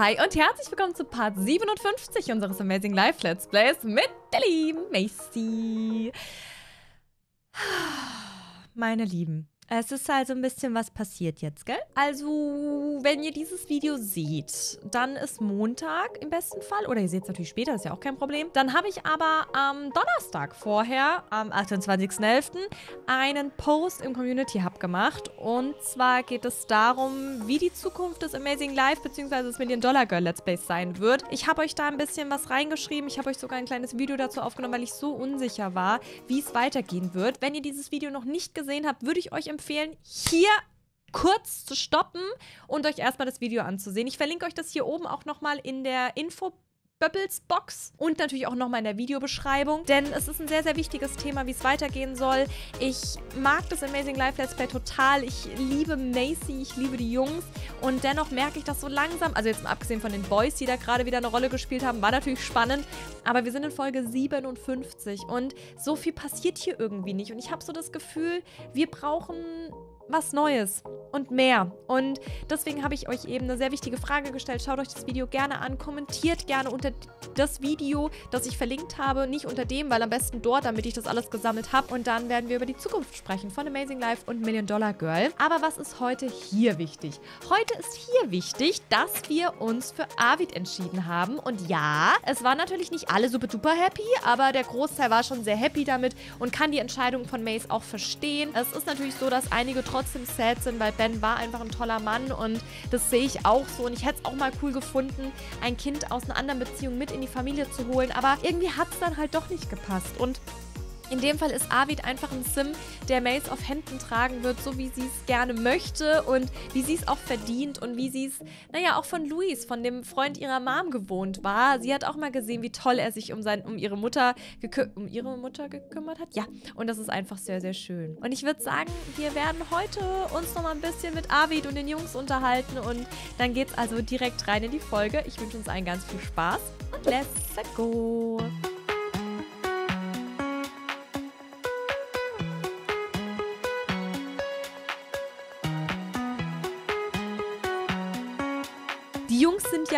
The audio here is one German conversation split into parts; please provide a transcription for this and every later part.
Hi und herzlich willkommen zu Part 57 unseres Amazing Life Let's Plays mit der lieben Macy. Meine Lieben, es ist also ein bisschen was passiert jetzt, gell? Also, wenn ihr dieses Video seht, dann ist Montag im besten Fall. Oder ihr seht es natürlich später, das ist ja auch kein Problem. Dann habe ich aber am Donnerstag vorher, am 28.11., einen Post im Community Hub gemacht. Und zwar geht es darum, wie die Zukunft des Amazing Life bzw. des Million Dollar Girl Let's Plays sein wird. Ich habe euch da ein bisschen was reingeschrieben. Ich habe euch sogar ein kleines Video dazu aufgenommen, weil ich so unsicher war, wie es weitergehen wird. Wenn ihr dieses Video noch nicht gesehen habt, würde ich euch empfehlen, empfehlen, hier kurz zu stoppen und euch erstmal das Video anzusehen. Ich verlinke euch das hier oben auch nochmal in der Infobox. Böppels Box und natürlich auch nochmal in der Videobeschreibung, denn es ist ein sehr, sehr wichtiges Thema, wie es weitergehen soll. Ich mag das Amazing Life Let's Play total. Ich liebe Macy, ich liebe die Jungs und dennoch merke ich das so langsam, also jetzt mal abgesehen von den Boys, die da gerade wieder eine Rolle gespielt haben, war natürlich spannend, aber wir sind in Folge 57 und so viel passiert hier irgendwie nicht und ich habe so das Gefühl, wir brauchen was Neues und mehr. Und deswegen habe ich euch eben eine sehr wichtige Frage gestellt. Schaut euch das Video gerne an, kommentiert gerne unter das Video, das ich verlinkt habe, nicht unter dem, weil am besten dort, damit ich das alles gesammelt habe. Und dann werden wir über die Zukunft sprechen von Amazing Life und Million Dollar Girl. Aber was ist heute hier wichtig? Heute ist hier wichtig, dass wir uns für Avid entschieden haben. Und ja, es waren natürlich nicht alle super duper happy, aber der Großteil war schon sehr happy damit und kann die Entscheidung von Maze auch verstehen. Es ist natürlich so, dass einige trotzdem trotzdem sad sind, weil Ben war einfach ein toller Mann und das sehe ich auch so. Und ich hätte es auch mal cool gefunden, ein Kind aus einer anderen Beziehung mit in die Familie zu holen, aber irgendwie hat es dann halt doch nicht gepasst. Und in dem Fall ist Arvid einfach ein Sim, der Maze auf Händen tragen wird, so wie sie es gerne möchte und wie sie es auch verdient und wie sie es, naja, auch von Luis, von dem Freund ihrer Mom gewohnt war. Sie hat auch mal gesehen, wie toll er sich um, sein, um, ihre, Mutter um ihre Mutter gekümmert hat. Ja, und das ist einfach sehr, sehr schön. Und ich würde sagen, wir werden heute uns nochmal ein bisschen mit Arvid und den Jungs unterhalten und dann geht's also direkt rein in die Folge. Ich wünsche uns allen ganz viel Spaß und let's go!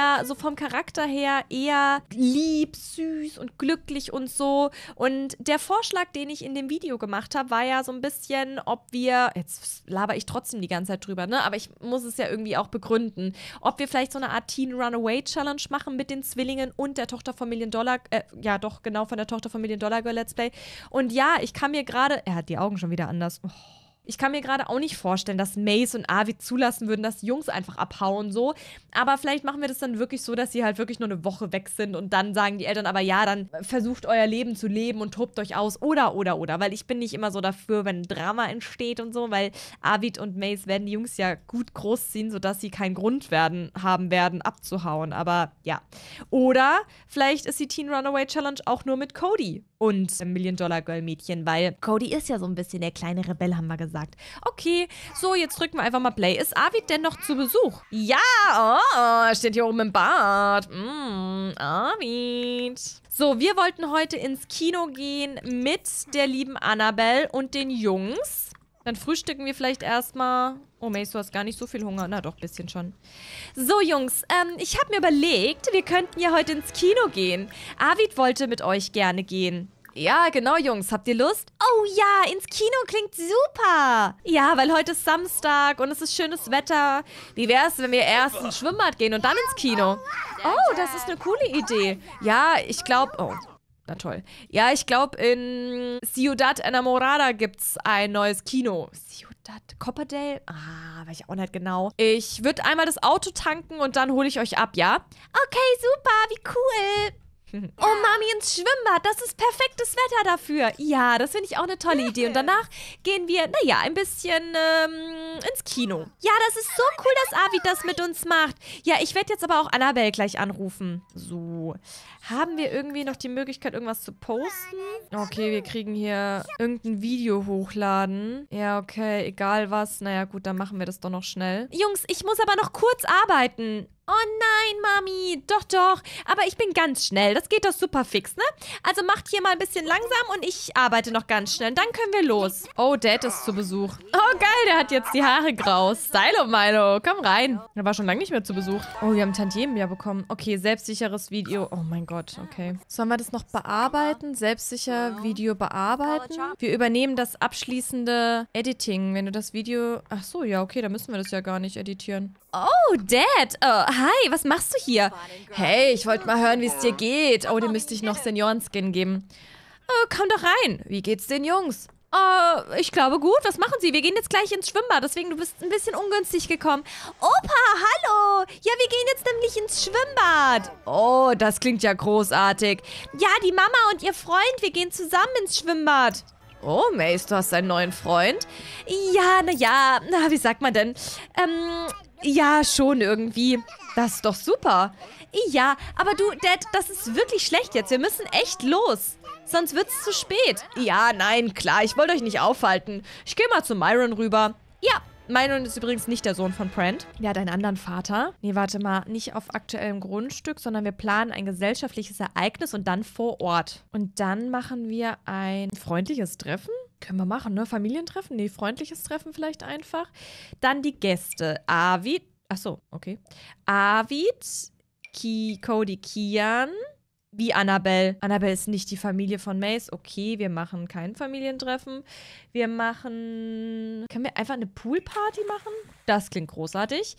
ja so vom Charakter her eher lieb, süß und glücklich und so. Und der Vorschlag, den ich in dem Video gemacht habe, war ja so ein bisschen, ob wir, jetzt laber ich trotzdem die ganze Zeit drüber, ne? Aber ich muss es ja irgendwie auch begründen, ob wir vielleicht so eine Art Teen Runaway Challenge machen mit den Zwillingen und der Tochter von Million Dollar, äh, ja doch, genau, von der Tochter von Million Dollar Girl Let's Play. Und ja, ich kann mir gerade, er hat die Augen schon wieder anders. Oh. Ich kann mir gerade auch nicht vorstellen, dass Mace und Avi zulassen würden, dass Jungs einfach abhauen so. Aber vielleicht machen wir das dann wirklich so, dass sie halt wirklich nur eine Woche weg sind und dann sagen die Eltern aber ja, dann versucht euer Leben zu leben und tobt euch aus oder oder oder. Weil ich bin nicht immer so dafür, wenn Drama entsteht und so, weil Avid und Mace werden die Jungs ja gut großziehen, sodass sie keinen Grund werden, haben werden, abzuhauen. Aber ja. Oder vielleicht ist die Teen Runaway Challenge auch nur mit Cody und äh, Million-Dollar-Girl-Mädchen, weil Cody ist ja so ein bisschen der kleine Rebell, haben wir gesagt. Okay, so, jetzt drücken wir einfach mal Play. Ist Avid denn noch zu Besuch? Ja, oh, oh, steht hier oben im Bad. Mm, Avid. So, wir wollten heute ins Kino gehen mit der lieben Annabelle und den Jungs. Dann frühstücken wir vielleicht erstmal. Oh, Mace, du hast gar nicht so viel Hunger. Na doch, ein bisschen schon. So, Jungs, ähm, ich habe mir überlegt, wir könnten ja heute ins Kino gehen. Avid wollte mit euch gerne gehen. Ja, genau, Jungs. Habt ihr Lust? Oh ja, ins Kino klingt super. Ja, weil heute ist Samstag und es ist schönes Wetter. Wie wäre es, wenn wir erst ins Schwimmbad gehen und dann ins Kino? Oh, das ist eine coole Idee. Ja, ich glaube... Oh, na toll. Ja, ich glaube, in Ciudad Enamorada gibt es ein neues Kino. Ciudad Copperdale? Ah, weiß ich auch nicht genau. Ich würde einmal das Auto tanken und dann hole ich euch ab, ja? Okay, super, wie cool. Oh, Mami ins Schwimmbad. Das ist perfektes Wetter dafür. Ja, das finde ich auch eine tolle Idee. Und danach gehen wir, naja, ein bisschen ähm, ins Kino. Ja, das ist so cool, dass Avi das mit uns macht. Ja, ich werde jetzt aber auch Annabelle gleich anrufen. So. Haben wir irgendwie noch die Möglichkeit, irgendwas zu posten? Ne? Okay, wir hm. kriegen hier irgendein Video hochladen. Ja, okay, egal was. Naja, gut, dann machen wir das doch noch schnell. Jungs, ich muss aber noch kurz arbeiten. Oh nein, Mami, doch, doch. Aber ich bin ganz schnell. Das geht doch super fix, ne? Also macht hier mal ein bisschen langsam und ich arbeite noch ganz schnell. Dann können wir los. Oh, Dad ist zu Besuch. Oh, geil, der hat jetzt die Haare grau. Stylo Milo, komm rein. Er war schon lange nicht mehr zu Besuch. Oh, wir haben Tantiemen ja bekommen. Okay, selbstsicheres Video. Oh mein Gott, okay. Sollen wir das noch bearbeiten? Selbstsicher Video bearbeiten? Wir übernehmen das abschließende Editing. Wenn du das Video... Ach so, ja, okay, da müssen wir das ja gar nicht editieren. Oh, Dad. Oh, hi, was machst du hier? Hey, ich wollte mal hören, wie es dir geht. Oh, dir müsste ich noch Seniorenskin geben. Oh, komm doch rein. Wie geht's den Jungs? Oh, ich glaube gut. Was machen Sie? Wir gehen jetzt gleich ins Schwimmbad. Deswegen, du bist ein bisschen ungünstig gekommen. Opa, hallo. Ja, wir gehen jetzt nämlich ins Schwimmbad. Oh, das klingt ja großartig. Ja, die Mama und ihr Freund, wir gehen zusammen ins Schwimmbad. Oh, Mace, du hast einen neuen Freund? Ja, na ja, na, wie sagt man denn? Ähm, ja, schon irgendwie. Das ist doch super. Ja, aber du, Dad, das ist wirklich schlecht jetzt. Wir müssen echt los. Sonst wird's zu spät. Ja, nein, klar, ich wollte euch nicht aufhalten. Ich gehe mal zu Myron rüber. Ja, Myron ist übrigens nicht der Sohn von Brand. Ja, deinen anderen Vater. Nee, warte mal, nicht auf aktuellem Grundstück, sondern wir planen ein gesellschaftliches Ereignis und dann vor Ort. Und dann machen wir ein freundliches Treffen? Können wir machen, ne? Familientreffen? Nee, freundliches Treffen vielleicht einfach. Dann die Gäste. Avi, Ach so, okay. Avid, Ki, Cody Kian, wie Annabelle. Annabelle ist nicht die Familie von Mace. Okay, wir machen kein Familientreffen. Wir machen. Können wir einfach eine Poolparty machen? Das klingt großartig.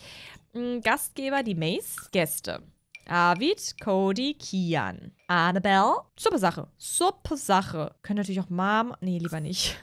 Gastgeber, die Mace. Gäste. Avid, Cody, Kian. Annabelle. Super Sache. Super Sache. Können natürlich auch Mom. Nee, lieber nicht.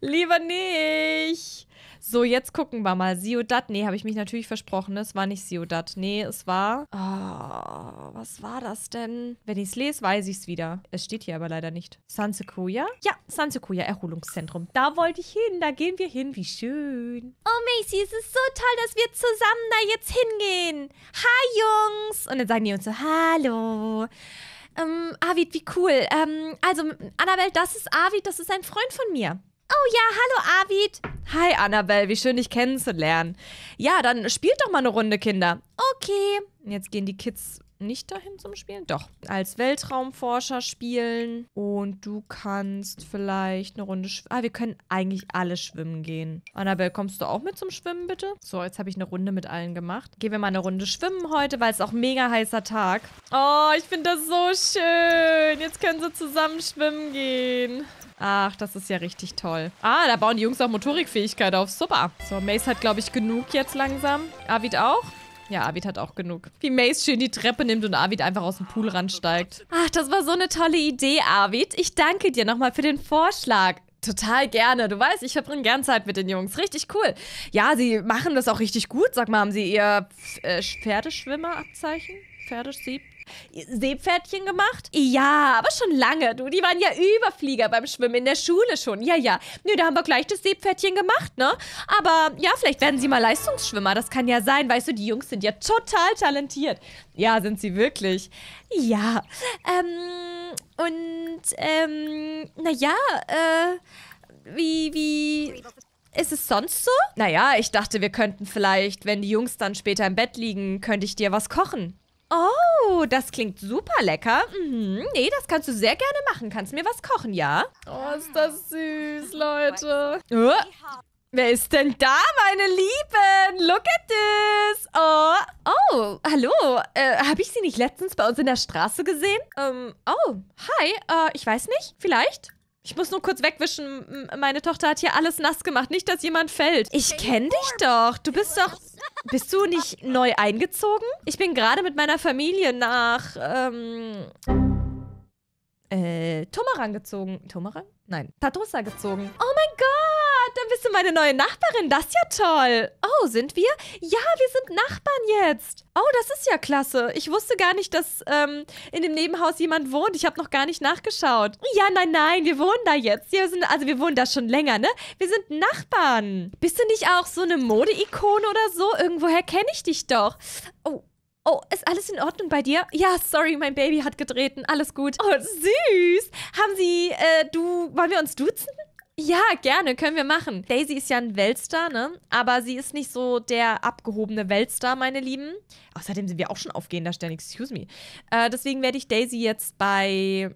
Lieber nicht. So, jetzt gucken wir mal. Siodat, Nee, habe ich mich natürlich versprochen. Es war nicht Siodat. Nee, es war. Oh, was war das denn? Wenn ich es lese, weiß ich es wieder. Es steht hier aber leider nicht. Sansekuya? Ja, Sansekuya Erholungszentrum. Da wollte ich hin. Da gehen wir hin. Wie schön. Oh, Macy, es ist so toll, dass wir zusammen da jetzt hingehen. Hi, Jungs. Und dann sagen die uns so: Hallo. Ähm, Arvid, wie cool. Ähm, also, Annabelle, das ist Arvid, das ist ein Freund von mir. Oh ja, hallo Arvid. Hi Annabelle, wie schön dich kennenzulernen. Ja, dann spielt doch mal eine Runde, Kinder. Okay. Jetzt gehen die Kids nicht dahin zum Spielen? Doch. Als Weltraumforscher spielen und du kannst vielleicht eine Runde schwimmen. Ah, wir können eigentlich alle schwimmen gehen. Annabelle, kommst du auch mit zum Schwimmen, bitte? So, jetzt habe ich eine Runde mit allen gemacht. Gehen wir mal eine Runde schwimmen heute, weil es auch mega heißer Tag. Oh, ich finde das so schön. Jetzt können sie zusammen schwimmen gehen. Ach, das ist ja richtig toll. Ah, da bauen die Jungs auch Motorikfähigkeit auf. Super. So, Mace hat, glaube ich, genug jetzt langsam. Avid auch. Ja, Avid hat auch genug. Wie Mace schön die Treppe nimmt und Avid einfach aus dem Pool ransteigt. Ach, das war so eine tolle Idee, Avid. Ich danke dir nochmal für den Vorschlag. Total gerne. Du weißt, ich verbringe gern Zeit mit den Jungs. Richtig cool. Ja, sie machen das auch richtig gut. Sag mal, haben sie ihr äh, Pferdeschwimmerabzeichen? Pferdesieb? Seepferdchen gemacht? Ja, aber schon lange, du. Die waren ja Überflieger beim Schwimmen in der Schule schon. Ja, ja. Nö, da haben wir gleich das Seepferdchen gemacht, ne? Aber ja, vielleicht werden sie mal Leistungsschwimmer. Das kann ja sein. Weißt du, die Jungs sind ja total talentiert. Ja, sind sie wirklich. Ja. Ähm, und, ähm, naja, äh, wie, wie. Ist es sonst so? Naja, ich dachte, wir könnten vielleicht, wenn die Jungs dann später im Bett liegen, könnte ich dir was kochen. Oh, das klingt super lecker. Mhm. Nee, das kannst du sehr gerne machen. Kannst mir was kochen, ja? Oh, ist das süß, Leute. Oh. Wer ist denn da, meine Lieben? Look at this! Oh, oh, hallo. Äh, Habe ich Sie nicht letztens bei uns in der Straße gesehen? Ähm, oh, hi. Äh, ich weiß nicht. Vielleicht? Ich muss nur kurz wegwischen. Meine Tochter hat hier alles nass gemacht. Nicht, dass jemand fällt. Ich kenne dich doch. Du bist doch... Bist du nicht neu eingezogen? Ich bin gerade mit meiner Familie nach ähm, äh, Tumarang gezogen. Tumarang? Nein, Tatosa gezogen. Oh mein bist du meine neue Nachbarin, das ist ja toll. Oh, sind wir? Ja, wir sind Nachbarn jetzt. Oh, das ist ja klasse. Ich wusste gar nicht, dass ähm, in dem Nebenhaus jemand wohnt. Ich habe noch gar nicht nachgeschaut. Ja, nein, nein, wir wohnen da jetzt. wir sind, also wir wohnen da schon länger, ne? Wir sind Nachbarn. Bist du nicht auch so eine Modeikone oder so? Irgendwoher kenne ich dich doch. Oh, Oh, ist alles in Ordnung bei dir? Ja, sorry, mein Baby hat getreten. Alles gut. Oh, süß. Haben Sie, äh, du, wollen wir uns duzen? Ja, gerne, können wir machen. Daisy ist ja ein Weltstar, ne? Aber sie ist nicht so der abgehobene Weltstar, meine Lieben. Außerdem sind wir auch schon aufgehender Stern, excuse me. Äh, deswegen werde ich Daisy jetzt bei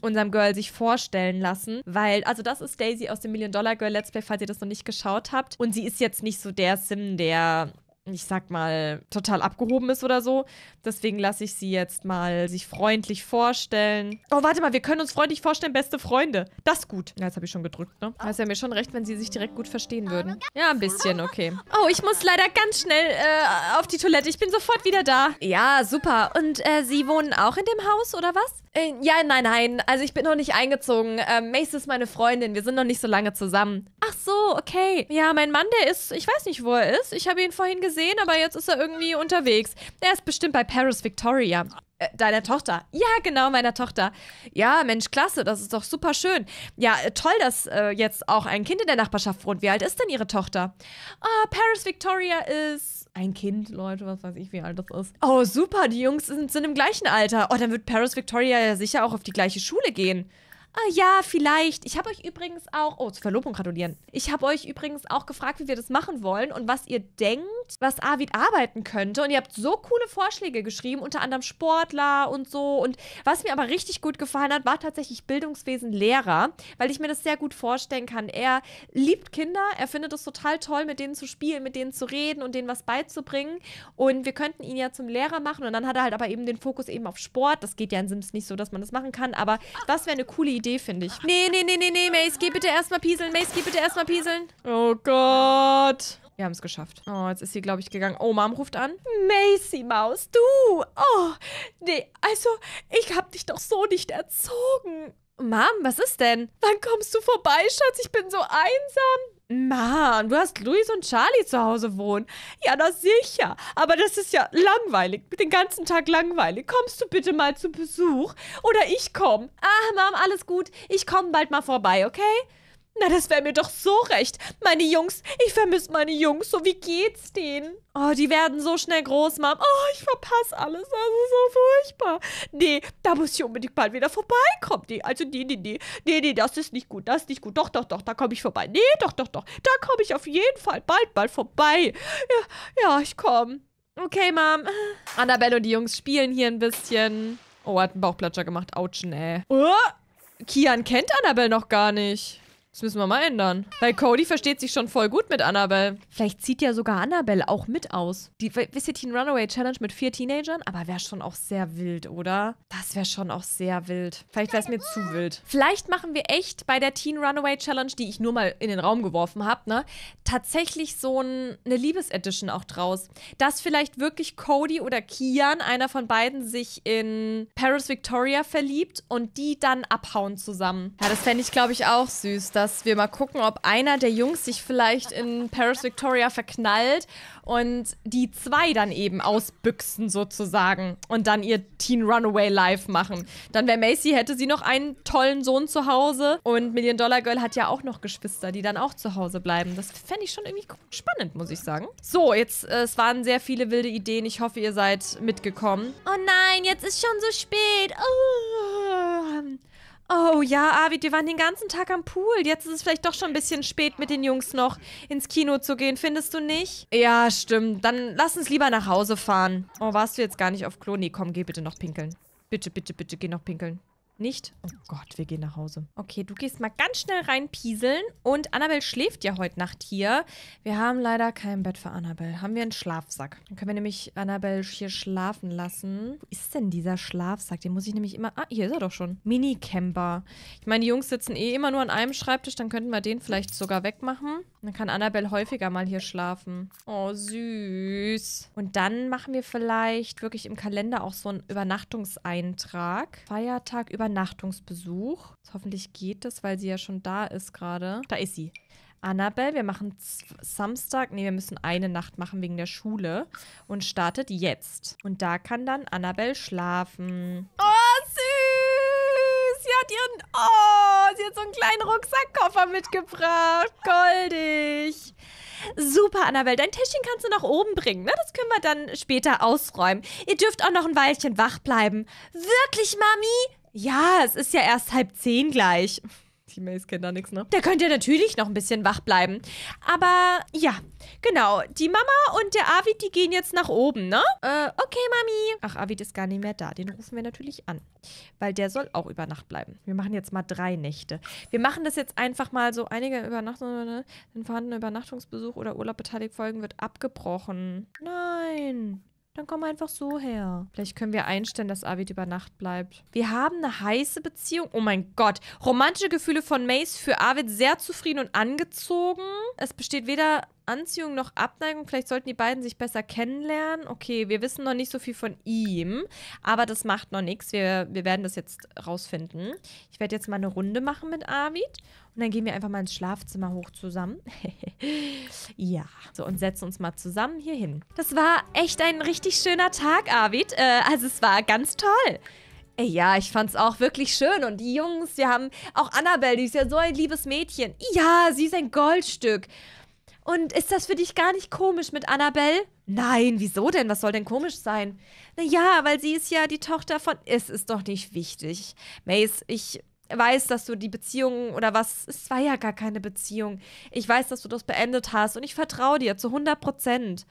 unserem Girl sich vorstellen lassen, weil, also das ist Daisy aus dem Million Dollar Girl Let's Play, falls ihr das noch nicht geschaut habt. Und sie ist jetzt nicht so der Sim, der ich sag mal, total abgehoben ist oder so. Deswegen lasse ich sie jetzt mal sich freundlich vorstellen. Oh, warte mal, wir können uns freundlich vorstellen, beste Freunde. Das ist gut. Ja, jetzt habe ich schon gedrückt, ne? Da ist ja mir schon recht, wenn sie sich direkt gut verstehen würden. Ja, ein bisschen, okay. Oh, ich muss leider ganz schnell äh, auf die Toilette. Ich bin sofort wieder da. Ja, super. Und äh, Sie wohnen auch in dem Haus, oder was? Äh, ja, nein, nein. Also ich bin noch nicht eingezogen. Äh, Mace ist meine Freundin. Wir sind noch nicht so lange zusammen. Ach so, okay. Ja, mein Mann, der ist, ich weiß nicht, wo er ist. Ich habe ihn vorhin gesehen gesehen, aber jetzt ist er irgendwie unterwegs. Er ist bestimmt bei Paris Victoria. Äh, deiner Tochter. Ja, genau, meiner Tochter. Ja, Mensch, klasse, das ist doch super schön. Ja, äh, toll, dass äh, jetzt auch ein Kind in der Nachbarschaft wohnt. Wie alt ist denn ihre Tochter? Ah, oh, Paris Victoria ist ein Kind, Leute, was weiß ich, wie alt das ist. Oh, super, die Jungs sind, sind im gleichen Alter. Oh, dann wird Paris Victoria ja sicher auch auf die gleiche Schule gehen. Ah ja, vielleicht. Ich habe euch übrigens auch... Oh, zur Verlobung gratulieren. Ich habe euch übrigens auch gefragt, wie wir das machen wollen und was ihr denkt was Arvid arbeiten könnte. Und ihr habt so coole Vorschläge geschrieben, unter anderem Sportler und so. Und was mir aber richtig gut gefallen hat, war tatsächlich Bildungswesen Lehrer, weil ich mir das sehr gut vorstellen kann. Er liebt Kinder, er findet es total toll, mit denen zu spielen, mit denen zu reden und denen was beizubringen. Und wir könnten ihn ja zum Lehrer machen. Und dann hat er halt aber eben den Fokus eben auf Sport. Das geht ja in Sims nicht so, dass man das machen kann. Aber das wäre eine coole Idee, finde ich. Nee, nee, nee, nee, nee, Mace, geh bitte erstmal pieseln. Mace, geh bitte erstmal pieseln. Oh Gott. Wir haben es geschafft. Oh, jetzt ist sie, glaube ich, gegangen. Oh, Mom ruft an. Macy Maus, du! Oh, nee, also, ich habe dich doch so nicht erzogen. Mom, was ist denn? Wann kommst du vorbei, Schatz? Ich bin so einsam. Mann, du hast Luis und Charlie zu Hause wohnen. Ja, das sicher. Aber das ist ja langweilig. Den ganzen Tag langweilig. Kommst du bitte mal zu Besuch? Oder ich komm. Ah, Mom, alles gut. Ich komm bald mal vorbei, okay? Na, das wäre mir doch so recht. Meine Jungs, ich vermisse meine Jungs. So, wie geht's denen? Oh, die werden so schnell groß, Mom. Oh, ich verpasse alles. Das ist so furchtbar. Nee, da muss ich unbedingt bald wieder vorbeikommen. Nee, also nee, nee, nee. Nee, nee, das ist nicht gut. Das ist nicht gut. Doch, doch, doch, da komme ich vorbei. Nee, doch, doch, doch. Da komme ich auf jeden Fall bald, bald vorbei. Ja, ja, ich komme. Okay, Mom. Annabelle und die Jungs spielen hier ein bisschen. Oh, hat einen Bauchplatscher gemacht. Autschen, ey. Oh, Kian kennt Annabelle noch gar nicht. Das müssen wir mal ändern. Weil Cody versteht sich schon voll gut mit Annabelle. Vielleicht zieht ja sogar Annabelle auch mit aus. Die Visitin Runaway Challenge mit vier Teenagern, aber wäre schon auch sehr wild, oder? Das wäre schon auch sehr wild. Vielleicht wäre es mir zu wild. Vielleicht machen wir echt bei der Teen Runaway Challenge, die ich nur mal in den Raum geworfen habe, ne, tatsächlich so ein, eine Liebesedition auch draus. Dass vielleicht wirklich Cody oder Kian, einer von beiden, sich in Paris Victoria verliebt und die dann abhauen zusammen. Ja, das fände ich, glaube ich, auch süß. Das dass wir mal gucken, ob einer der Jungs sich vielleicht in Paris Victoria verknallt und die zwei dann eben ausbüchsen sozusagen und dann ihr Teen Runaway Live machen. Dann wäre Macy, hätte sie noch einen tollen Sohn zu Hause und Million Dollar Girl hat ja auch noch Geschwister, die dann auch zu Hause bleiben. Das fände ich schon irgendwie spannend, muss ich sagen. So, jetzt, äh, es waren sehr viele wilde Ideen. Ich hoffe, ihr seid mitgekommen. Oh nein, jetzt ist schon so spät. Oh. Oh ja, Arvid, wir waren den ganzen Tag am Pool. Jetzt ist es vielleicht doch schon ein bisschen spät, mit den Jungs noch ins Kino zu gehen, findest du nicht? Ja, stimmt. Dann lass uns lieber nach Hause fahren. Oh, warst du jetzt gar nicht auf Klo? Nee, komm, geh bitte noch pinkeln. Bitte, bitte, bitte, geh noch pinkeln. Nicht? Oh Gott, wir gehen nach Hause. Okay, du gehst mal ganz schnell rein pieseln. Und Annabelle schläft ja heute Nacht hier. Wir haben leider kein Bett für Annabelle. Haben wir einen Schlafsack. Dann können wir nämlich Annabelle hier schlafen lassen. Wo ist denn dieser Schlafsack? Den muss ich nämlich immer... Ah, hier ist er doch schon. Minicamper. Ich meine, die Jungs sitzen eh immer nur an einem Schreibtisch. Dann könnten wir den vielleicht sogar wegmachen. Dann kann Annabelle häufiger mal hier schlafen. Oh, süß. Und dann machen wir vielleicht wirklich im Kalender auch so einen Übernachtungseintrag. Feiertag, Übernachtungsbesuch. Jetzt hoffentlich geht das, weil sie ja schon da ist gerade. Da ist sie. Annabelle, wir machen Samstag, nee, wir müssen eine Nacht machen wegen der Schule und startet jetzt. Und da kann dann Annabelle schlafen. Oh, süß! sie hat ihren... Oh, sie hat so einen kleinen Rucksackkoffer mitgebracht. Goldig. Super, Annabelle. Dein Tischchen kannst du nach oben bringen. Ne? Das können wir dann später ausräumen. Ihr dürft auch noch ein Weilchen wach bleiben. Wirklich, Mami? Ja, es ist ja erst halb zehn gleich. Die Teammates kennt da nichts, ne? Der könnte natürlich noch ein bisschen wach bleiben. Aber ja, genau. Die Mama und der Avid, die gehen jetzt nach oben, ne? Äh, okay, Mami. Ach, Avid ist gar nicht mehr da. Den rufen wir natürlich an. Weil der soll auch über Nacht bleiben. Wir machen jetzt mal drei Nächte. Wir machen das jetzt einfach mal so. Einige Übernachtungen, äh, ne? Ein vorhandener Übernachtungsbesuch oder Urlaub beteiligt folgen wird abgebrochen. Nein. Dann komm einfach so her. Vielleicht können wir einstellen, dass Avid über Nacht bleibt. Wir haben eine heiße Beziehung. Oh mein Gott. Romantische Gefühle von Mace für Avid sehr zufrieden und angezogen. Es besteht weder Anziehung noch Abneigung. Vielleicht sollten die beiden sich besser kennenlernen. Okay, wir wissen noch nicht so viel von ihm, aber das macht noch nichts. Wir, wir werden das jetzt rausfinden. Ich werde jetzt mal eine Runde machen mit Arvid und dann gehen wir einfach mal ins Schlafzimmer hoch zusammen. ja, so und setzen uns mal zusammen hier hin. Das war echt ein richtig schöner Tag, Arvid. Äh, also es war ganz toll. ja, ich fand's auch wirklich schön. Und die Jungs, wir haben auch Annabelle, die ist ja so ein liebes Mädchen. Ja, sie ist ein Goldstück. Und ist das für dich gar nicht komisch mit Annabelle? Nein, wieso denn? Was soll denn komisch sein? Naja, weil sie ist ja die Tochter von. Es ist doch nicht wichtig. Mace, ich weiß, dass du die Beziehung oder was. Es war ja gar keine Beziehung. Ich weiß, dass du das beendet hast und ich vertraue dir zu 100 Prozent.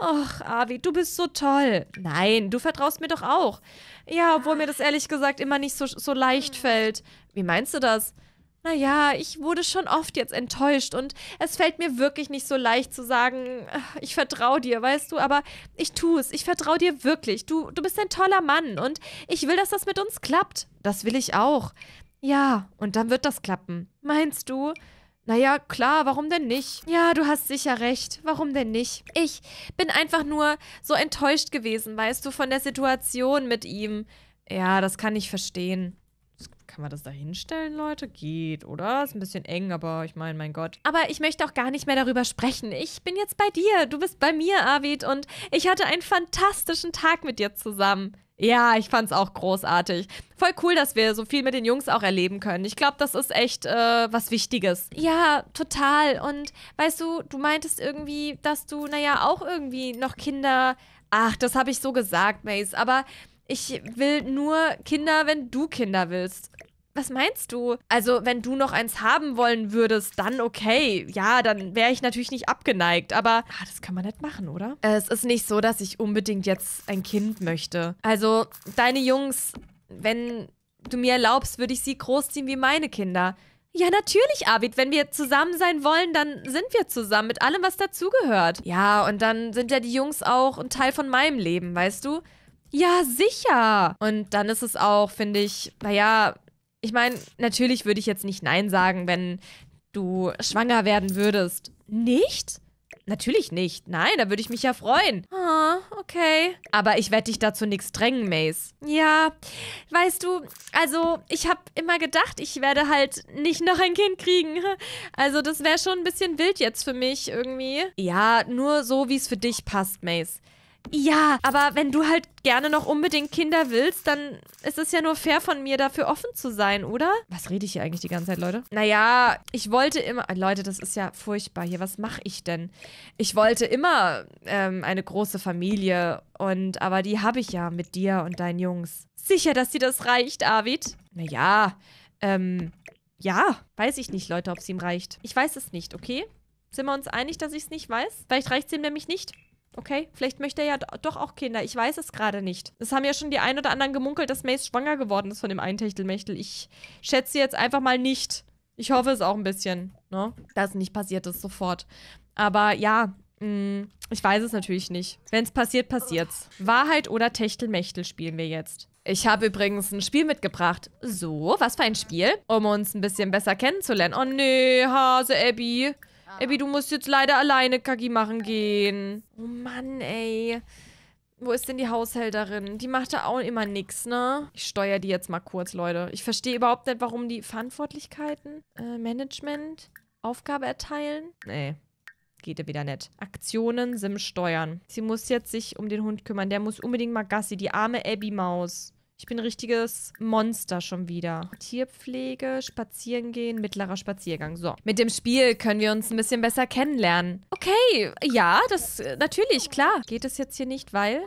Och, Avi, du bist so toll. Nein, du vertraust mir doch auch. Ja, obwohl mir das ehrlich gesagt immer nicht so, so leicht hm. fällt. Wie meinst du das? naja, ich wurde schon oft jetzt enttäuscht und es fällt mir wirklich nicht so leicht zu sagen, äh, ich vertraue dir, weißt du, aber ich tue es, ich vertraue dir wirklich. Du, du bist ein toller Mann und ich will, dass das mit uns klappt. Das will ich auch. Ja, und dann wird das klappen. Meinst du? Naja, klar, warum denn nicht? Ja, du hast sicher recht. Warum denn nicht? Ich bin einfach nur so enttäuscht gewesen, weißt du, von der Situation mit ihm. Ja, das kann ich verstehen. Kann man das da hinstellen, Leute? Geht, oder? Ist ein bisschen eng, aber ich meine, mein Gott. Aber ich möchte auch gar nicht mehr darüber sprechen. Ich bin jetzt bei dir. Du bist bei mir, Arvid. Und ich hatte einen fantastischen Tag mit dir zusammen. Ja, ich fand's auch großartig. Voll cool, dass wir so viel mit den Jungs auch erleben können. Ich glaube, das ist echt äh, was Wichtiges. Ja, total. Und weißt du, du meintest irgendwie, dass du, naja, auch irgendwie noch Kinder. Ach, das habe ich so gesagt, Mace. Aber ich will nur Kinder, wenn du Kinder willst was meinst du? Also, wenn du noch eins haben wollen würdest, dann okay. Ja, dann wäre ich natürlich nicht abgeneigt. Aber ah, das kann man nicht machen, oder? Es ist nicht so, dass ich unbedingt jetzt ein Kind möchte. Also, deine Jungs, wenn du mir erlaubst, würde ich sie großziehen wie meine Kinder. Ja, natürlich, Arvid. Wenn wir zusammen sein wollen, dann sind wir zusammen mit allem, was dazugehört. Ja, und dann sind ja die Jungs auch ein Teil von meinem Leben, weißt du? Ja, sicher. Und dann ist es auch, finde ich, naja, ich meine, natürlich würde ich jetzt nicht Nein sagen, wenn du schwanger werden würdest. Nicht? Natürlich nicht. Nein, da würde ich mich ja freuen. Ah, oh, okay. Aber ich werde dich dazu nichts drängen, Mace. Ja, weißt du, also ich habe immer gedacht, ich werde halt nicht noch ein Kind kriegen. Also das wäre schon ein bisschen wild jetzt für mich irgendwie. Ja, nur so, wie es für dich passt, Mace. Ja, aber wenn du halt gerne noch unbedingt Kinder willst, dann ist es ja nur fair von mir, dafür offen zu sein, oder? Was rede ich hier eigentlich die ganze Zeit, Leute? Naja, ich wollte immer. Äh, Leute, das ist ja furchtbar hier. Was mache ich denn? Ich wollte immer ähm, eine große Familie und aber die habe ich ja mit dir und deinen Jungs. Sicher, dass dir das reicht, Arvid? Naja, ähm. Ja, weiß ich nicht, Leute, ob es ihm reicht. Ich weiß es nicht, okay? Sind wir uns einig, dass ich es nicht weiß? Vielleicht reicht es ihm nämlich nicht okay? Vielleicht möchte er ja doch auch Kinder. Ich weiß es gerade nicht. Es haben ja schon die ein oder anderen gemunkelt, dass Mace schwanger geworden ist von dem einen Techtelmechtel. Ich schätze jetzt einfach mal nicht. Ich hoffe es auch ein bisschen, ne? Dass es nicht passiert ist sofort. Aber ja, mh, mm, ich weiß es natürlich nicht. Wenn es passiert, passiert's. Wahrheit oder Techtelmechtel spielen wir jetzt. Ich habe übrigens ein Spiel mitgebracht. So, was für ein Spiel? Um uns ein bisschen besser kennenzulernen. Oh nee, Hase Abby. Abby, du musst jetzt leider alleine Kaki machen gehen. Oh Mann, ey. Wo ist denn die Haushälterin? Die macht da auch immer nichts, ne? Ich steuere die jetzt mal kurz, Leute. Ich verstehe überhaupt nicht, warum die Verantwortlichkeiten, äh, Management, Aufgabe erteilen. Nee, geht ja wieder nicht. Aktionen sind steuern. Sie muss jetzt sich um den Hund kümmern. Der muss unbedingt mal Gassi, die arme Abby-Maus. Ich bin ein richtiges Monster schon wieder. Tierpflege, Spazierengehen, mittlerer Spaziergang. So. Mit dem Spiel können wir uns ein bisschen besser kennenlernen. Okay, ja, das äh, natürlich, klar. Geht es jetzt hier nicht, weil...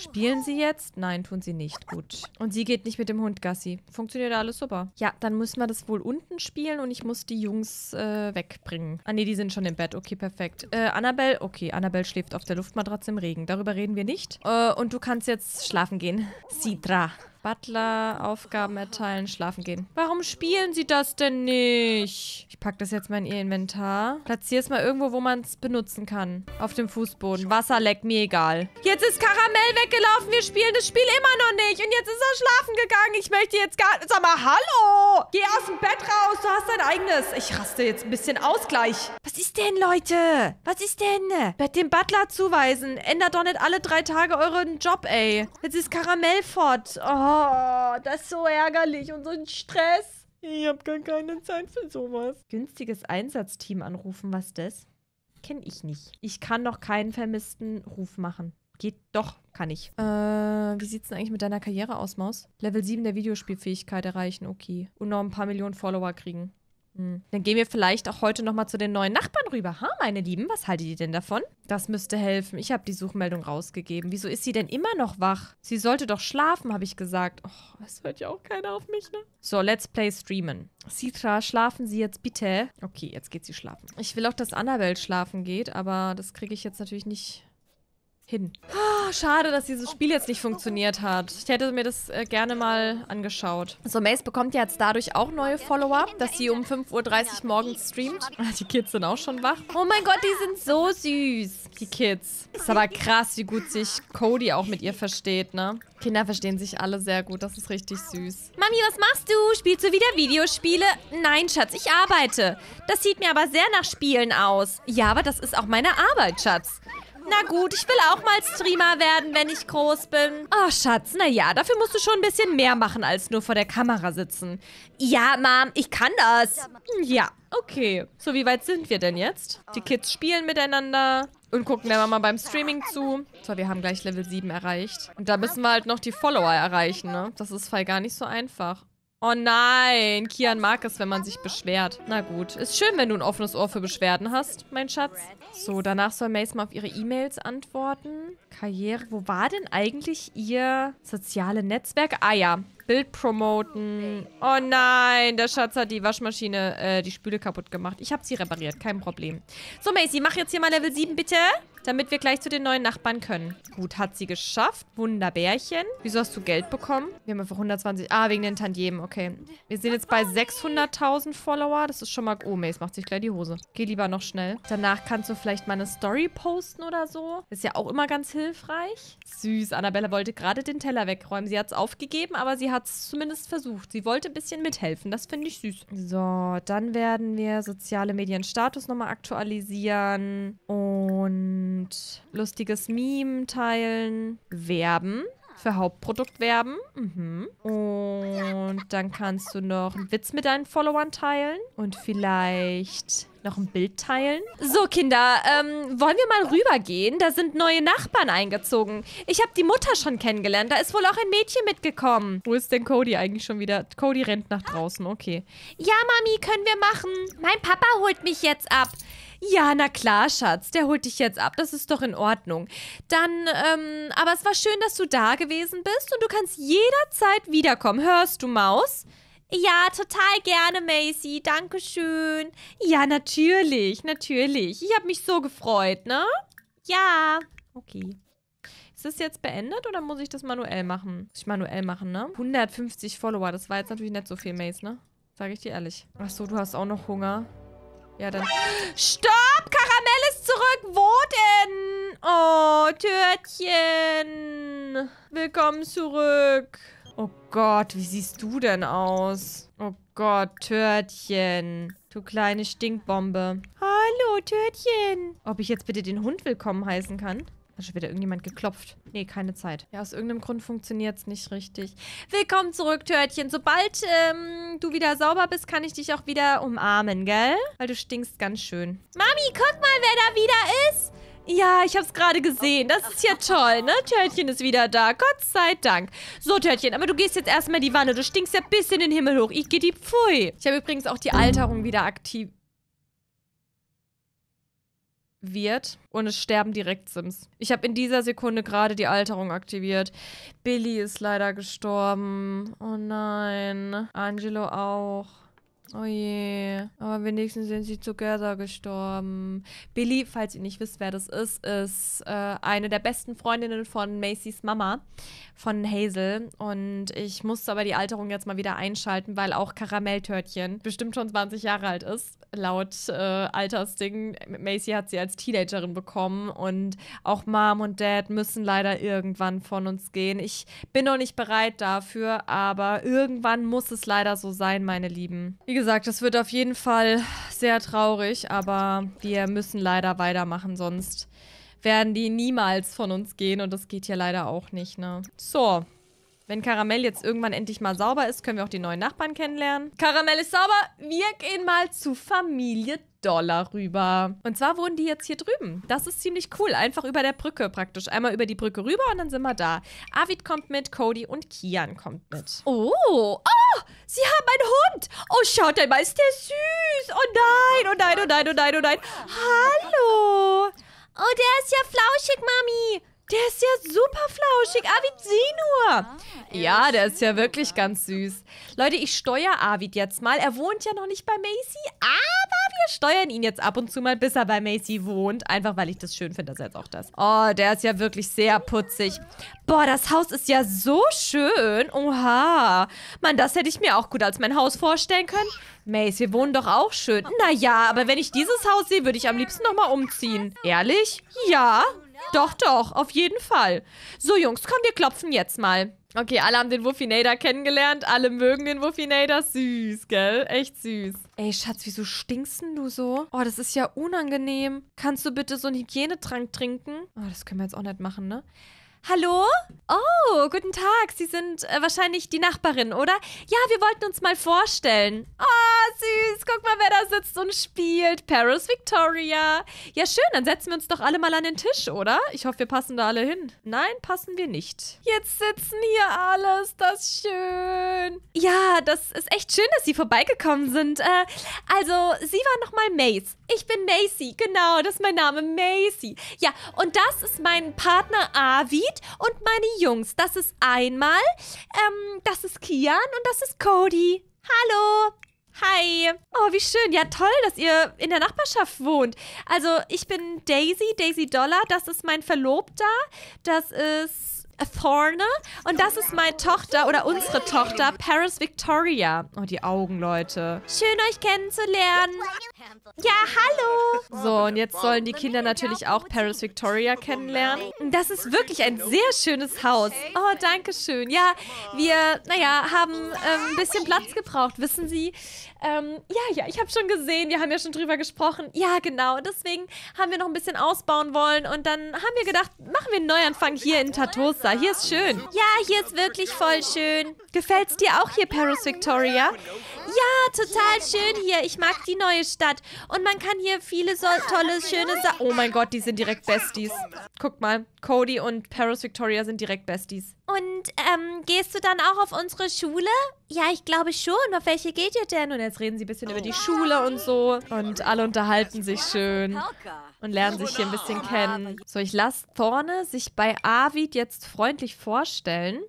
Spielen sie jetzt? Nein, tun sie nicht. Gut. Und sie geht nicht mit dem Hund Gassi. Funktioniert alles super. Ja, dann müssen wir das wohl unten spielen und ich muss die Jungs äh, wegbringen. Ah, nee, die sind schon im Bett. Okay, perfekt. Äh, Annabelle, okay, Annabelle schläft auf der Luftmatratze im Regen. Darüber reden wir nicht. Äh, und du kannst jetzt schlafen gehen. Sidra. Butler, Aufgaben erteilen, schlafen gehen. Warum spielen sie das denn nicht? Ich packe das jetzt mal in ihr Inventar. Platziere es mal irgendwo, wo man es benutzen kann. Auf dem Fußboden. Wasser leckt mir egal. Jetzt ist Karamell weggelaufen. Wir spielen das Spiel immer noch nicht. Und jetzt ist er schlafen gegangen. Ich möchte jetzt gar... Sag mal, hallo! Geh aus dem Bett raus. Du hast dein eigenes. Ich raste jetzt ein bisschen Ausgleich. Was ist denn, Leute? Was ist denn? Bett dem Butler zuweisen. Ändert doch nicht alle drei Tage euren Job, ey. Jetzt ist Karamell fort. Oh. Oh, das ist so ärgerlich und so ein Stress. Ich habe gar keine Zeit für sowas. Günstiges Einsatzteam anrufen, was das? Kenn ich nicht. Ich kann noch keinen vermissten Ruf machen. Geht doch, kann ich. Äh, wie sieht's denn eigentlich mit deiner Karriere aus, Maus? Level 7 der Videospielfähigkeit erreichen, okay. Und noch ein paar Millionen Follower kriegen. Hm. Dann gehen wir vielleicht auch heute nochmal zu den neuen Nachbarn rüber. Ha, meine Lieben, was haltet ihr denn davon? Das müsste helfen. Ich habe die Suchmeldung rausgegeben. Wieso ist sie denn immer noch wach? Sie sollte doch schlafen, habe ich gesagt. Och, es hört ja auch keiner auf mich, ne? So, let's play streamen. Citra, schlafen Sie jetzt bitte. Okay, jetzt geht sie schlafen. Ich will auch, dass Annabelle schlafen geht, aber das kriege ich jetzt natürlich nicht hin. Oh, schade, dass dieses Spiel jetzt nicht funktioniert hat. Ich hätte mir das äh, gerne mal angeschaut. So, Mace bekommt ja jetzt dadurch auch neue Follower, dass sie um 5.30 Uhr morgens streamt. Die Kids sind auch schon wach. Oh mein Gott, die sind so süß, die Kids. Ist aber krass, wie gut sich Cody auch mit ihr versteht, ne? Kinder verstehen sich alle sehr gut, das ist richtig süß. Mami, was machst du? Spielst du wieder Videospiele? Nein, Schatz, ich arbeite. Das sieht mir aber sehr nach Spielen aus. Ja, aber das ist auch meine Arbeit, Schatz. Na gut, ich will auch mal Streamer werden, wenn ich groß bin. Oh, Schatz, na ja, dafür musst du schon ein bisschen mehr machen, als nur vor der Kamera sitzen. Ja, Mom, ich kann das. Ja, okay. So, wie weit sind wir denn jetzt? Die Kids spielen miteinander und gucken der Mama beim Streaming zu. So, wir haben gleich Level 7 erreicht. Und da müssen wir halt noch die Follower erreichen, ne? Das ist voll gar nicht so einfach. Oh nein, Kian mag es, wenn man sich beschwert. Na gut, ist schön, wenn du ein offenes Ohr für Beschwerden hast, mein Schatz. So, danach soll Mace mal auf ihre E-Mails antworten. Karriere, wo war denn eigentlich ihr soziale Netzwerk? Ah ja, Bild promoten. Oh nein, der Schatz hat die Waschmaschine, äh, die Spüle kaputt gemacht. Ich habe sie repariert, kein Problem. So, Macy, mach jetzt hier mal Level 7, bitte damit wir gleich zu den neuen Nachbarn können. Gut, hat sie geschafft. Wunderbärchen. Wieso hast du Geld bekommen? Wir haben einfach 120... Ah, wegen den Tandjemen. Okay. Wir sind jetzt bei 600.000 Follower. Das ist schon mal... Oh, Mace macht sich gleich die Hose. Geh lieber noch schnell. Danach kannst du vielleicht mal eine Story posten oder so. Ist ja auch immer ganz hilfreich. Süß. Annabella wollte gerade den Teller wegräumen. Sie hat es aufgegeben, aber sie hat es zumindest versucht. Sie wollte ein bisschen mithelfen. Das finde ich süß. So, dann werden wir soziale Medienstatus nochmal aktualisieren. Und und lustiges Meme teilen, werben. Für Hauptprodukt werben. Mhm. Und dann kannst du noch einen Witz mit deinen Followern teilen. Und vielleicht noch ein Bild teilen. So, Kinder, ähm, wollen wir mal rübergehen? Da sind neue Nachbarn eingezogen. Ich habe die Mutter schon kennengelernt. Da ist wohl auch ein Mädchen mitgekommen. Wo ist denn Cody eigentlich schon wieder? Cody rennt nach draußen, okay. Ja, Mami, können wir machen. Mein Papa holt mich jetzt ab. Ja, na klar, Schatz, der holt dich jetzt ab. Das ist doch in Ordnung. Dann, ähm, aber es war schön, dass du da gewesen bist und du kannst jederzeit wiederkommen. Hörst du, Maus? Ja, total gerne, Macy. Dankeschön. Ja, natürlich, natürlich. Ich habe mich so gefreut, ne? Ja. Okay. Ist das jetzt beendet oder muss ich das manuell machen? Muss ich manuell machen, ne? 150 Follower, das war jetzt natürlich nicht so viel, Mace, ne? Sag ich dir ehrlich. Achso, du hast auch noch Hunger. Ja, dann... Stopp! Karamell ist zurück! Wo denn? Oh, Törtchen. Willkommen zurück. Oh Gott, wie siehst du denn aus? Oh Gott, Törtchen. Du kleine Stinkbombe. Hallo, Törtchen. Ob ich jetzt bitte den Hund willkommen heißen kann? Hat schon wieder irgendjemand geklopft. Nee, keine Zeit. Ja, aus irgendeinem Grund funktioniert es nicht richtig. Willkommen zurück, Törtchen. Sobald ähm, du wieder sauber bist, kann ich dich auch wieder umarmen, gell? Weil du stinkst ganz schön. Mami, guck mal, wer da wieder ist. Ja, ich hab's gerade gesehen. Das ist ja toll, ne? Törtchen ist wieder da. Gott sei Dank. So, Törtchen, aber du gehst jetzt erstmal die Wanne. Du stinkst ja bis in den Himmel hoch. Ich geh die Pfui. Ich habe übrigens auch die Alterung wieder aktiv wird und es sterben direkt Sims. Ich habe in dieser Sekunde gerade die Alterung aktiviert. Billy ist leider gestorben. Oh nein. Angelo auch. Oh je. Aber wenigstens sind sie together gestorben. Billy, falls ihr nicht wisst, wer das ist, ist äh, eine der besten Freundinnen von Macy's Mama, von Hazel. Und ich musste aber die Alterung jetzt mal wieder einschalten, weil auch Karamelltörtchen bestimmt schon 20 Jahre alt ist, laut äh, Altersding. Macy hat sie als Teenagerin bekommen. Und auch Mom und Dad müssen leider irgendwann von uns gehen. Ich bin noch nicht bereit dafür, aber irgendwann muss es leider so sein, meine Lieben. Wie gesagt, es wird auf jeden Fall sehr traurig, aber wir müssen leider weitermachen, sonst werden die niemals von uns gehen und das geht ja leider auch nicht, ne? So. Wenn Karamell jetzt irgendwann endlich mal sauber ist, können wir auch die neuen Nachbarn kennenlernen. Karamell ist sauber. Wir gehen mal zu Familie Dollar rüber. Und zwar wohnen die jetzt hier drüben. Das ist ziemlich cool. Einfach über der Brücke praktisch. Einmal über die Brücke rüber und dann sind wir da. Avid kommt mit, Cody und Kian kommt mit. Oh, oh, Oh, Sie haben einen Hund. Oh, schaut einmal, ist der süß. Oh nein, oh nein, oh nein, oh nein, oh nein. Hallo. Oh, der ist ja flauschig, Mami. Der ist ja super flauschig. Ah. Avid, sieh nur. Ah, ja, der ist ja wirklich ganz süß. Leute, ich steuere Avid jetzt mal. Er wohnt ja noch nicht bei Macy, aber wir steuern ihn jetzt ab und zu mal, bis er bei Macy wohnt. Einfach, weil ich das schön finde, dass er jetzt auch das. Oh, der ist ja wirklich sehr putzig. Boah, das Haus ist ja so schön. Oha. Mann, das hätte ich mir auch gut als mein Haus vorstellen können. Mace, wir wohnen doch auch schön. Naja, aber wenn ich dieses Haus sehe, würde ich am liebsten nochmal umziehen. Ehrlich? Ja? Doch, doch, auf jeden Fall. So, Jungs, komm, wir klopfen jetzt mal. Okay, alle haben den Wuffinator kennengelernt. Alle mögen den Wuffinator. Süß, gell? Echt süß. Ey, Schatz, wieso stinkst denn du so? Oh, das ist ja unangenehm. Kannst du bitte so einen Hygienetrank trinken? Oh, das können wir jetzt auch nicht machen, ne? Hallo? Oh, guten Tag. Sie sind äh, wahrscheinlich die Nachbarin, oder? Ja, wir wollten uns mal vorstellen. Oh, süß. Guck mal, wer da sitzt und spielt. Paris Victoria. Ja, schön. Dann setzen wir uns doch alle mal an den Tisch, oder? Ich hoffe, wir passen da alle hin. Nein, passen wir nicht. Jetzt sitzen hier alle. Ist das schön? Ja, das ist echt schön, dass Sie vorbeigekommen sind. Äh, also, Sie waren nochmal Mace. Ich bin Macy. Genau, das ist mein Name. Macy. Ja, und das ist mein Partner Avi. Pete und meine Jungs. Das ist einmal, ähm, das ist Kian und das ist Cody. Hallo! Hi! Oh, wie schön. Ja, toll, dass ihr in der Nachbarschaft wohnt. Also, ich bin Daisy, Daisy Dollar. Das ist mein Verlobter. Das ist Thorna. Und das ist meine Tochter oder unsere Tochter, Paris Victoria. Oh, die Augen, Leute. Schön, euch kennenzulernen. Ja, hallo. So, und jetzt sollen die Kinder natürlich auch Paris Victoria kennenlernen. Das ist wirklich ein sehr schönes Haus. Oh, danke schön. Ja, wir, naja, haben ähm, ein bisschen Platz gebraucht, wissen Sie ähm, ja, ja, ich habe schon gesehen, wir haben ja schon drüber gesprochen. Ja, genau. Deswegen haben wir noch ein bisschen ausbauen wollen und dann haben wir gedacht, machen wir einen Neuanfang hier in Tatosa. Hier ist schön. Ja, hier ist wirklich voll schön. Gefällt's dir auch hier, Paris Victoria? Ja, total schön hier. Ich mag die neue Stadt. Und man kann hier viele so tolle, schöne Sachen... Oh mein Gott, die sind direkt Besties. Guck mal, Cody und Paris Victoria sind direkt Besties. Und ähm, gehst du dann auch auf unsere Schule? Ja, ich glaube schon. Auf welche geht ihr denn? Und jetzt reden sie ein bisschen über die Schule und so. Und alle unterhalten sich schön und lernen sich hier ein bisschen kennen. So, ich lasse Thorne sich bei Avid jetzt freundlich vorstellen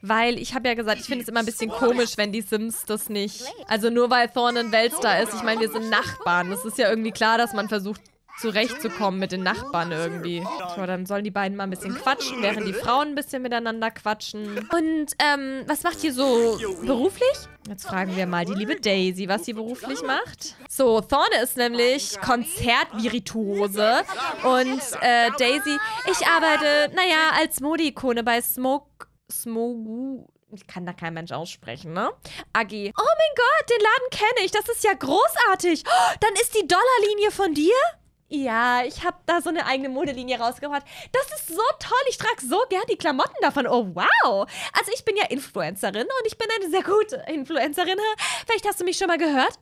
weil ich habe ja gesagt, ich finde es immer ein bisschen komisch, wenn die Sims das nicht. Also nur weil ein Weltstar ist, ich meine, wir sind Nachbarn. Es ist ja irgendwie klar, dass man versucht zurechtzukommen mit den Nachbarn irgendwie. So, dann sollen die beiden mal ein bisschen quatschen, während die Frauen ein bisschen miteinander quatschen. Und ähm, was macht ihr so beruflich? Jetzt fragen wir mal die liebe Daisy, was sie beruflich macht. So, Thorne ist nämlich Konzertvirtuose und äh, Daisy, ich arbeite, naja, als Modeikone bei Smoke Smogu kann da kein Mensch aussprechen, ne? AG. Oh mein Gott, den Laden kenne ich. Das ist ja großartig. Oh, dann ist die Dollarlinie von dir? Ja, ich habe da so eine eigene Modelinie rausgebracht. Das ist so toll. Ich trage so gern die Klamotten davon. Oh, wow. Also ich bin ja Influencerin und ich bin eine sehr gute Influencerin. Vielleicht hast du mich schon mal gehört.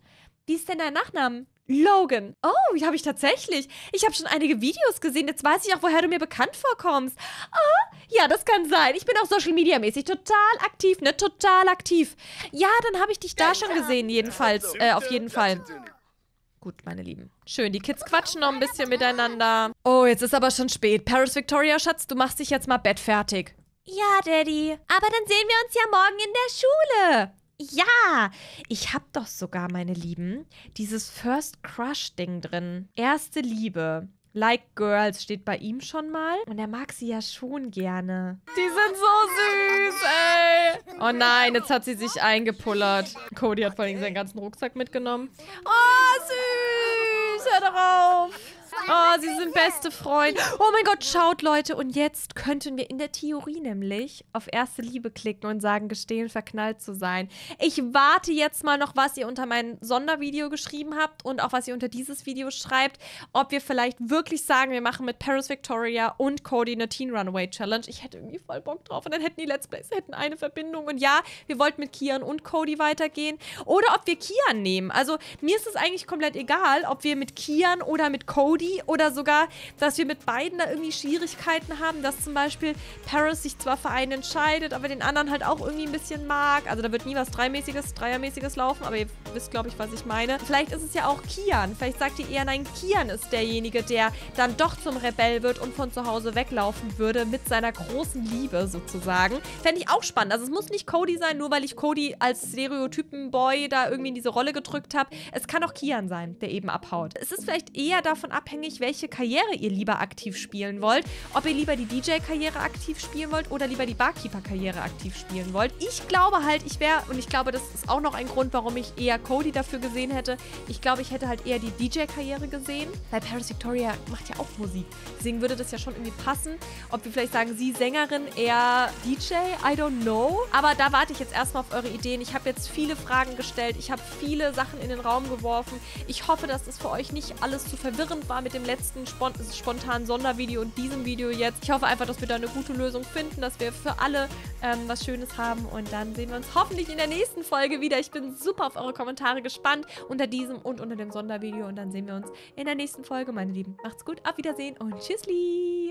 Wie ist denn dein Nachname? Logan. Oh, habe ich tatsächlich. Ich habe schon einige Videos gesehen. Jetzt weiß ich auch, woher du mir bekannt vorkommst. Ah, ja, das kann sein. Ich bin auch Social Media mäßig total aktiv, ne? Total aktiv. Ja, dann habe ich dich da schon gesehen, jedenfalls. Äh, auf jeden Fall. Gut, meine Lieben. Schön, die Kids quatschen noch ein bisschen miteinander. Oh, jetzt ist aber schon spät. Paris Victoria, Schatz, du machst dich jetzt mal bettfertig. Ja, Daddy. Aber dann sehen wir uns ja morgen in der Schule. Ja, ich habe doch sogar, meine Lieben, dieses First Crush-Ding drin. Erste Liebe. Like Girls steht bei ihm schon mal. Und er mag sie ja schon gerne. Die sind so süß, ey. Oh nein, jetzt hat sie sich eingepullert. Cody hat vor allem seinen ganzen Rucksack mitgenommen. Oh, süß. Hör doch auf. Oh, sie sind beste Freunde. Oh mein Gott, schaut Leute. Und jetzt könnten wir in der Theorie nämlich auf erste Liebe klicken und sagen, gestehen, verknallt zu sein. Ich warte jetzt mal noch, was ihr unter mein Sondervideo geschrieben habt und auch was ihr unter dieses Video schreibt, ob wir vielleicht wirklich sagen, wir machen mit Paris Victoria und Cody eine Teen Runaway Challenge. Ich hätte irgendwie voll Bock drauf. Und dann hätten die Let's Plays hätten eine Verbindung. Und ja, wir wollten mit Kian und Cody weitergehen. Oder ob wir Kian nehmen. Also mir ist es eigentlich komplett egal, ob wir mit Kian oder mit Cody oder sogar, dass wir mit beiden da irgendwie Schwierigkeiten haben, dass zum Beispiel Paris sich zwar für einen entscheidet, aber den anderen halt auch irgendwie ein bisschen mag. Also da wird nie was Dreimäßiges, Dreiermäßiges laufen, aber ihr wisst, glaube ich, was ich meine. Vielleicht ist es ja auch Kian. Vielleicht sagt ihr eher, nein, Kian ist derjenige, der dann doch zum Rebell wird und von zu Hause weglaufen würde mit seiner großen Liebe sozusagen. Fände ich auch spannend. Also es muss nicht Cody sein, nur weil ich Cody als Stereotypen-Boy da irgendwie in diese Rolle gedrückt habe. Es kann auch Kian sein, der eben abhaut. Es ist vielleicht eher davon abhängig, unabhängig, welche Karriere ihr lieber aktiv spielen wollt, ob ihr lieber die DJ-Karriere aktiv spielen wollt oder lieber die Barkeeper-Karriere aktiv spielen wollt. Ich glaube halt, ich wäre, und ich glaube, das ist auch noch ein Grund, warum ich eher Cody dafür gesehen hätte. Ich glaube, ich hätte halt eher die DJ-Karriere gesehen, weil Paris Victoria macht ja auch Musik. Deswegen würde das ja schon irgendwie passen. Ob wir vielleicht sagen, sie Sängerin, eher DJ, I don't know. Aber da warte ich jetzt erstmal auf eure Ideen. Ich habe jetzt viele Fragen gestellt. Ich habe viele Sachen in den Raum geworfen. Ich hoffe, dass es das für euch nicht alles zu verwirrend war mit dem letzten spontanen Sondervideo und diesem Video jetzt. Ich hoffe einfach, dass wir da eine gute Lösung finden, dass wir für alle ähm, was Schönes haben und dann sehen wir uns hoffentlich in der nächsten Folge wieder. Ich bin super auf eure Kommentare gespannt unter diesem und unter dem Sondervideo und dann sehen wir uns in der nächsten Folge, meine Lieben. Macht's gut, auf Wiedersehen und tschüssli!